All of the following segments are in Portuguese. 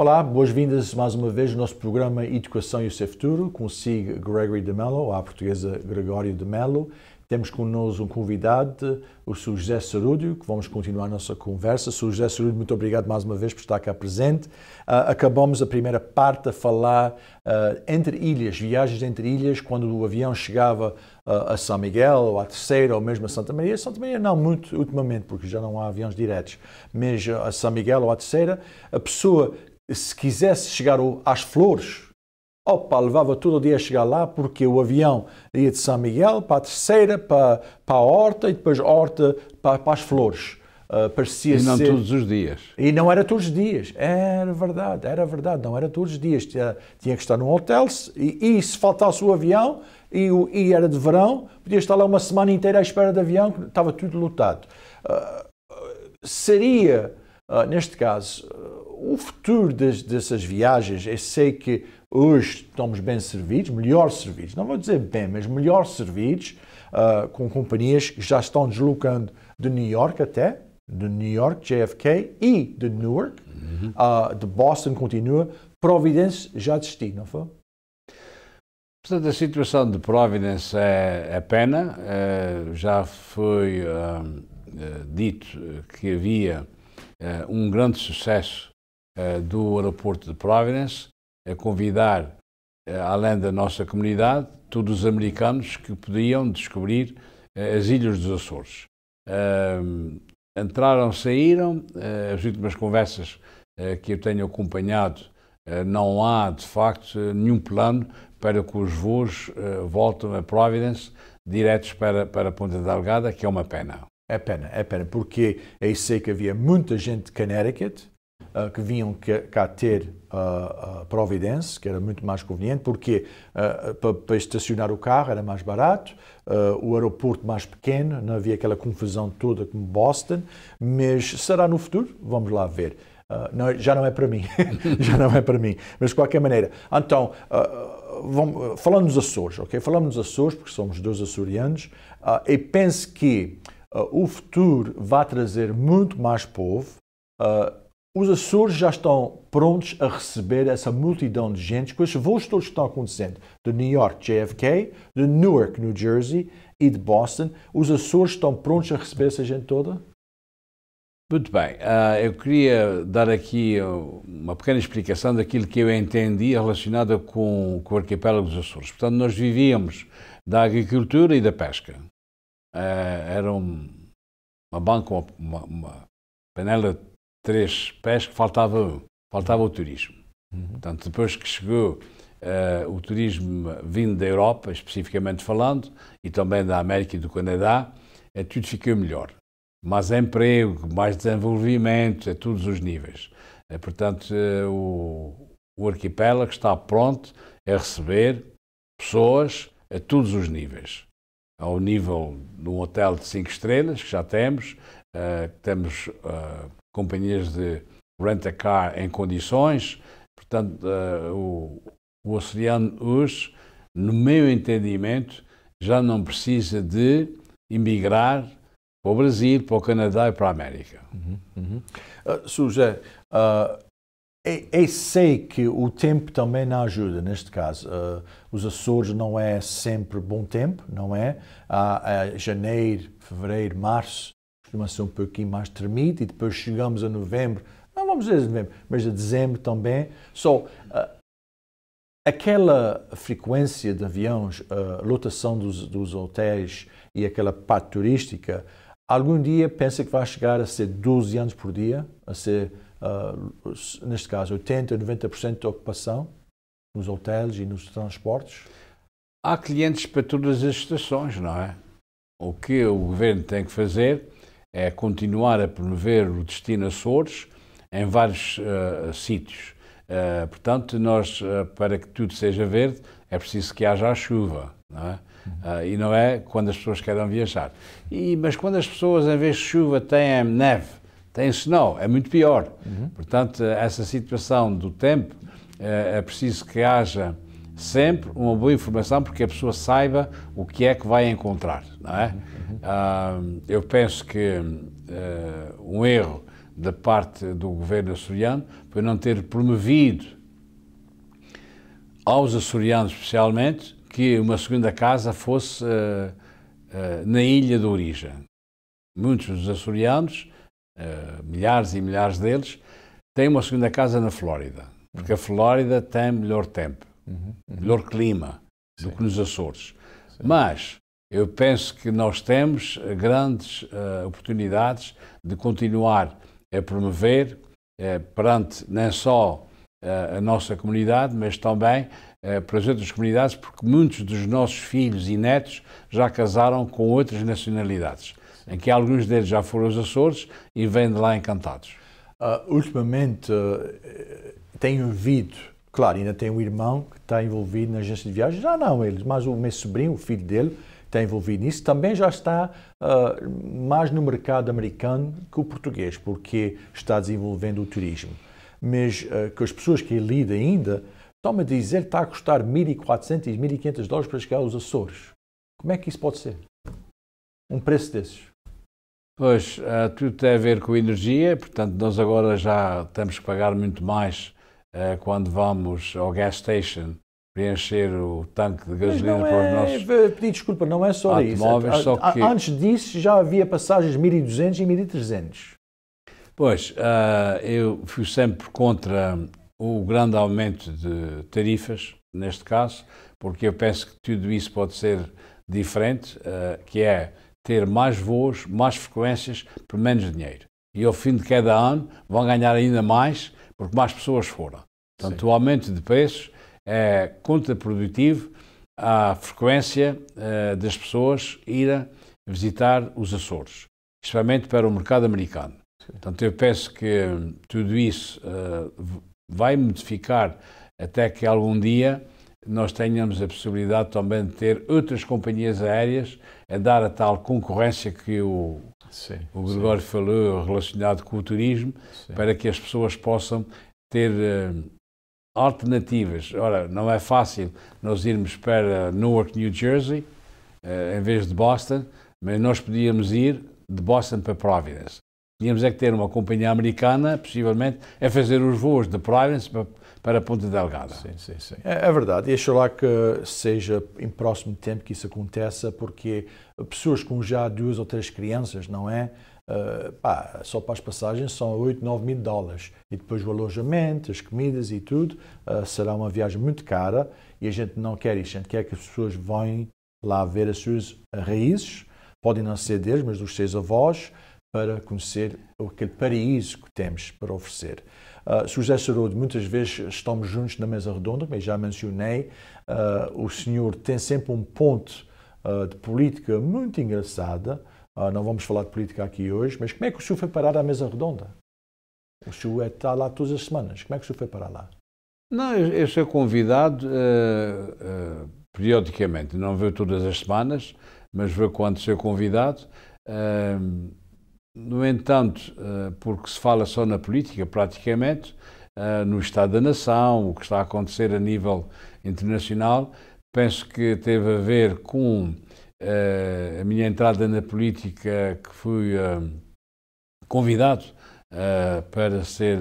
Olá, boas-vindas mais uma vez ao nosso programa Educação e o seu futuro, consigo Gregory de Mello, à portuguesa Gregório de Mello. Temos connosco um convidado, o Sr. José Sarúdio, que vamos continuar a nossa conversa. Sr. José Sarúdio, muito obrigado mais uma vez por estar cá presente. Uh, acabamos a primeira parte a falar uh, entre ilhas, viagens entre ilhas, quando o avião chegava ah, a São Miguel, ou à Terceira, ou mesmo a Santa Maria. Santa Maria não muito ultimamente, porque já não há aviões diretos, mas a São Miguel ou à Terceira, a pessoa se quisesse chegar às flores, opa, levava todo o dia a chegar lá, porque o avião ia de São Miguel para a terceira, para, para a horta e depois horta para, para as flores. Uh, parecia e não ser... todos os dias. E não era todos os dias. Era verdade, era verdade. Não era todos os dias. Tinha, tinha que estar num hotel e, e se faltasse o avião e, e, era de verão, podia estar lá uma semana inteira à espera do avião, que estava tudo lotado. Uh, seria, uh, neste caso, o futuro das, dessas viagens, eu sei que hoje estamos bem servidos, melhor servidos, não vou dizer bem, mas melhor servidos, uh, com companhias que já estão deslocando de New York até, de New York, JFK e de Newark, uhum. uh, de Boston continua, Providence já destina não foi? Portanto, a situação de Providence é, é pena, é, já foi é, dito que havia eh, um grande sucesso eh, do aeroporto de Providence a convidar, eh, além da nossa comunidade, todos os americanos que podiam descobrir eh, as Ilhas dos Açores. Entraram, saíram, as últimas conversas que eu tenho acompanhado, não há de facto nenhum plano para que os voos voltem a Providence diretos para, para Ponta Delgada, que é uma pena. É pena, é pena, porque aí sei que havia muita gente de Connecticut, uh, que vinham cá ter uh, Providence, que era muito mais conveniente, porque para, para estacionar o carro era mais barato, o aeroporto mais pequeno, não havia aquela confusão toda como Boston, mas será no futuro? Vamos lá ver. Não, é, já não é para mim, já não é para mim, mas de qualquer maneira. Então, vamos, falando dos Açores, ok? Falamos dos Açores, porque somos dois açorianos, e penso que Uh, o futuro vai trazer muito mais povo uh, os Açores já estão prontos a receber essa multidão de gente com estes voos todos que estão acontecendo. De New York, JFK, de Newark, New Jersey e de Boston. Os Açores estão prontos a receber essa gente toda? Muito bem. Uh, eu queria dar aqui ah, uma pequena explicação daquilo que eu entendi relacionada com, com o arquipélago dos Açores. Portanto, nós vivíamos da agricultura e da pesca. Uh, era um, uma banca, uma, uma panela três pés que faltava um, faltava o turismo. Uhum. Portanto, depois que chegou uh, o turismo vindo da Europa, especificamente falando, e também da América e do Canadá, é, tudo ficou melhor. Mais emprego, mais desenvolvimento, a todos os níveis. É, portanto, o, o arquipélago está pronto a receber pessoas a todos os níveis. Ao nível de um hotel de cinco estrelas, que já temos, uh, temos uh, companhias de rent-a-car em condições. Portanto, uh, o, o oceano hoje, no meu entendimento, já não precisa de emigrar para o Brasil, para o Canadá e para a América. Uhum, uhum. Uh, ah, Sujé, uh, ah, eu, é, eu, é sei que o tempo também não ajuda neste caso. Uh, os Açores não é sempre bom tempo, não é? há janeiro, fevereiro, março Costuma-se um pouquinho mais termite e depois chegamos a novembro, não vamos dizer novembro, mas a dezembro também. Só uh, aquela frequência de aviões, a ah, lotação dos, dos hotéis e aquela parte turística, algum dia pensa que vai chegar a ser 12 anos por dia, a ser, uh, neste caso, 80%, 90% de ocupação nos hotéis e nos transportes? Há clientes para todas as estações, não é? O que o governo tem que fazer é continuar a promover o destino Açores em vários uh, sítios. Uh, portanto, nós, uh, para que tudo seja verde, é preciso que haja a chuva, não é? e não é quando as pessoas querem viajar. E, mas quando as pessoas, em vez de chuva, têm neve, têm snow, é muito pior. Uhum. Portanto, essa situação do tempo, é preciso que haja sempre uma boa informação porque a pessoa saiba o que é que vai encontrar, não é? Uhum. Uh, eu penso que uh, um erro da parte do governo açoriano foi não ter promovido aos açorianos especialmente que uma segunda casa fosse uh, na ilha de origem. Muitos dos açorianos, milhares e milhares deles, têm uma segunda casa na Flórida, porque a Flórida tem melhor tempo Uhum, uhum, melhor clima Sim. do que nos Açores. Sim. Mas eu penso que nós temos grandes uh, oportunidades de continuar a promover uh, perante não só uh, a nossa comunidade, mas também para as outras comunidades, porque muitos dos nossos filhos e netos já casaram com outras nacionalidades, em que alguns deles já foram aos Açores e vêm de lá encantados. Uh, ultimamente uh, tenho ouvido Claro, ainda tem um irmão que está envolvido na agência de viagens. Já ah, não ele, mas o meu sobrinho, o filho dele, está envolvido nisso. Também já está uh, mais no mercado americano que o português, porque está desenvolvendo o turismo. Mas uh, ah, que as pessoas que ele lida ainda toma me a dizer que está a custar 1.400 1.500 dólares para chegar aos Açores. Como é que isso pode ser? Um preço desses? Pois, uh, tudo tem a ver com energia, portanto, nós agora já temos que pagar muito mais eh, quando vamos ao gas station preencher o tanque de gasolina para os é nossos. Pedi desculpa, não é só automóveis, isso. Ah, só ah, que... Antes disso já havia passagens 1200 e 1300. Pois, ah, eu fui sempre contra o grande aumento de tarifas, neste caso, porque eu penso que tudo isso pode ser diferente, que é ter mais voos, mais frequências, por menos dinheiro. E ao fim de cada ano vão ganhar ainda mais porque mais pessoas foram. Portanto, Sim. o aumento de preços é contraprodutivo à frequência eh, das pessoas irem visitar os Açores, especialmente para o mercado americano. Sim. Portanto, eu penso que hum, tudo isso eh, vai modificar até que algum dia nós tenhamos a possibilidade também de ter outras companhias aéreas a dar a tal concorrência que o Sim, o Gregório sim. falou relacionado com o turismo, sim. para que as pessoas possam ter uh, alternativas. Ora, não é fácil nós irmos para Newark, New Jersey, uh, em vez de Boston, mas nós podíamos ir de Boston para Providence. Tínhamos é que ter uma companhia americana, possivelmente, a fazer os voos de Providence para para a Ponta Delgada. Sim, sim, sim. É, é verdade. E lá que seja em próximo tempo que isso aconteça, porque pessoas com já duas ou três crianças, não é? Uh, pá, só para as passagens são 8, 9 mil dólares. E depois o alojamento, as comidas e tudo, uh, será uma viagem muito cara e a gente não quer isso. A gente quer que as pessoas vão lá ver as suas raízes, podem não ser deles, mas dos seus avós, para conhecer aquele paraíso que temos para oferecer. Uh, José Sarode, muitas vezes estamos juntos na mesa redonda, mas já mencionei, uh, o senhor tem sempre um ponto uh, de política muito engraçada. não vamos falar de política aqui hoje, mas como é que o senhor foi parar à mesa redonda? O senhor é, está lá todas as semanas. Como é que o senhor foi parar lá? Não, eu, eu sou convidado periodicamente. Não vou todas as semanas, mas vou quando sou convidado. Uh, no entanto, eh, porque se fala só na política, praticamente, eh, no Estado da Nação, o que está a acontecer a nível internacional, penso que teve a ver com eh, a minha entrada na política, que fui convidado para ser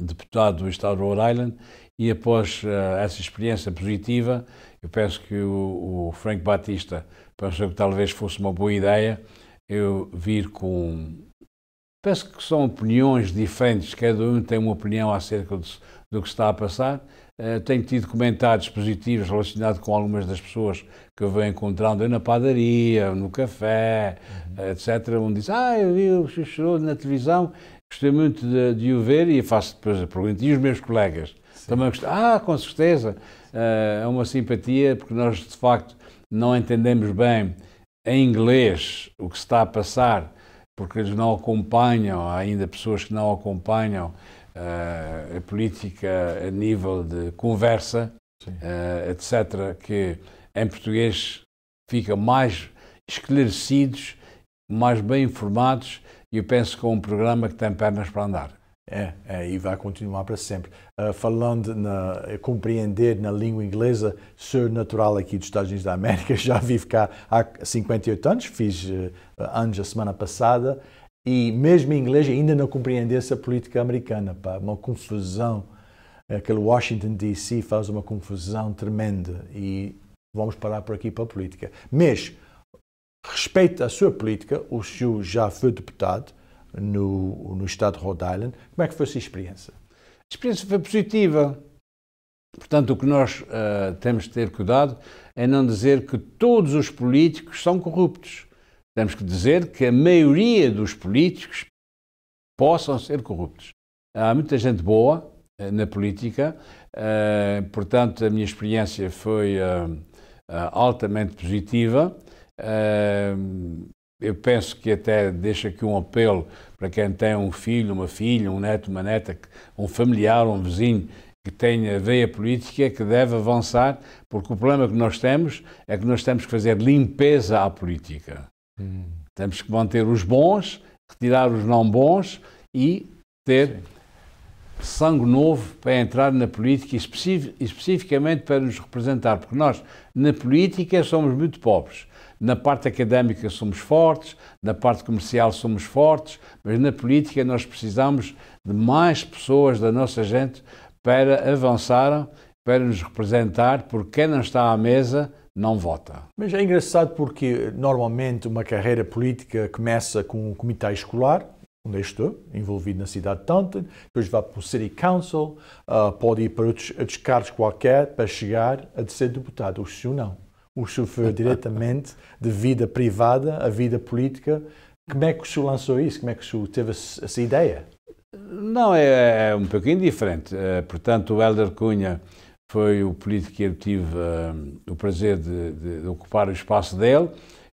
deputado do Estado do Rhode Island e após essa experiência positiva, eu penso que o, o Frank Batista pensou que talvez fosse uma boa ideia eu vir com. Penso que são opiniões diferentes, cada um tem uma opinião acerca do, do que está a passar. Uh, tenho tido comentários positivos relacionados com algumas das pessoas que eu venho encontrando na padaria, no café, uhum. etc. Um diz: Ah, eu vi o Xuxurô na televisão, gostei muito de, de, o ver, e faço depois a pergunta. E os meus colegas Sim. também gostam. Ah, com certeza, uh, é uma simpatia, porque nós de facto não entendemos bem em inglês o que está a passar, porque eles não acompanham, há ainda pessoas que não acompanham uh, a política a nível de conversa, uh, eh, etc., que em português ficam mais esclarecidos, mais bem informados, e eu penso que é um programa que tem pernas para andar. É, é, e vai continuar para sempre. Uh, falando na compreender na língua inglesa, sou natural aqui dos Estados Unidos da América, já vivo cá há 58 anos, fiz uh, anos a semana passada, e mesmo em inglês ainda não compreendi essa política americana, pá, uma confusão. Aquele Washington DC faz uma confusão tremenda e vamos parar por aqui para a política. Mas respeito à sua política, o senhor já foi deputado, no, no estado de Rhode Island. Como é que foi essa experiência? A experiência foi positiva. Portanto, o que nós uh, temos de ter cuidado é não dizer que todos os políticos são corruptos. Temos que dizer que a maioria dos políticos possam ser corruptos. Há muita gente boa uh, na política, uh, portanto, a minha experiência foi altamente positiva eu penso que até deixa aqui um apelo para quem tem um filho, uma filha, um neto, uma neta, um familiar, um vizinho que tenha veia política, que deve avançar, porque o problema que nós temos é que nós temos que fazer limpeza à política. Hum. Temos que manter os bons, retirar os não bons e ter Sim. sangue novo para entrar na política, especificamente para nos representar, porque nós, na política, somos muito pobres na parte académica somos fortes, na parte comercial somos fortes, mas na política nós precisamos de mais pessoas da nossa gente para avançar, para nos representar, porque quem não está à mesa não vota. Mas é engraçado porque normalmente uma carreira política começa com um comitê escolar, onde eu estou, envolvido na cidade de Taunton, depois vai para o City Council, uh, pode ir para outros, outros cargos qualquer para chegar a ser deputado, ou se não o chofer diretamente de vida privada a vida política. Como é que o senhor lançou isso? Como é que o senhor teve essa ideia? Não, é, é um pouquinho diferente. Eh, portanto, o Helder Cunha foi o político que eu tive uh, o prazer de, de, de ocupar o espaço dele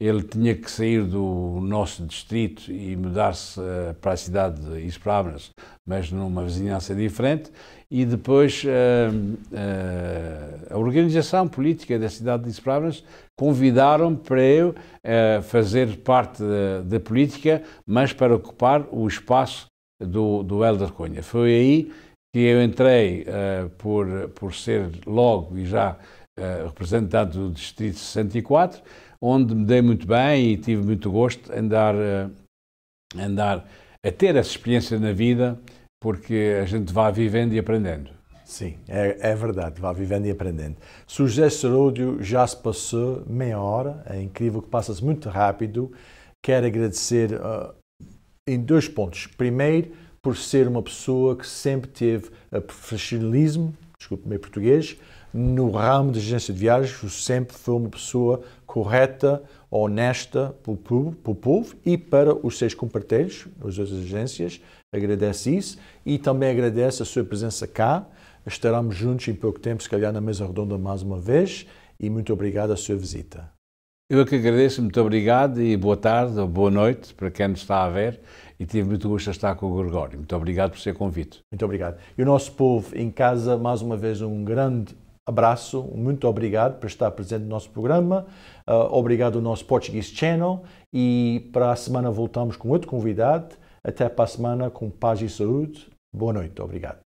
ele tinha que sair do nosso distrito e mudar-se eh, para a cidade de Ispravnas, mas numa vizinhança diferente, e depois uh, uh, a organização política da cidade de Ispravnas convidaram-me para eu fazer parte da política, mas para ocupar o espaço do, do Helder Cunha. Foi aí que eu entrei por, por ser logo e já representante do Distrito 64, onde me dei muito bem e tive muito gosto em dar, eh, em dar a ter essa experiência na vida, porque a gente vai vivendo e aprendendo. Sim, é, é verdade, vai vivendo e aprendendo. Se o gesto Seródio já se passou meia hora, é incrível que passa-se muito rápido. Quero agradecer uh, em dois pontos. Primeiro, por ser uma pessoa que sempre teve profissionalismo, desculpe-me português, no ramo de agência de viagens, eu sempre fui uma pessoa correta, honesta para o povo, para o povo e para os seus compartilhos, as outras agências. Agradeço isso e também agradeço a sua presença cá. Estaremos juntos em pouco tempo, se calhar na mesa redonda mais uma vez. E muito obrigado à sua visita. Eu é que agradeço, muito obrigado e boa tarde ou boa noite para quem nos está a ver e tive muito gosto de estar com o Gregório. Muito obrigado por seu convite. Muito obrigado. E o nosso povo em casa, mais uma vez, um grande Abraço, muito obrigado por estar presente no nosso programa. Uh, obrigado ao nosso Portuguese Channel. E para a semana voltamos com outro convidado. Até para a semana com paz e saúde. Boa noite, obrigado.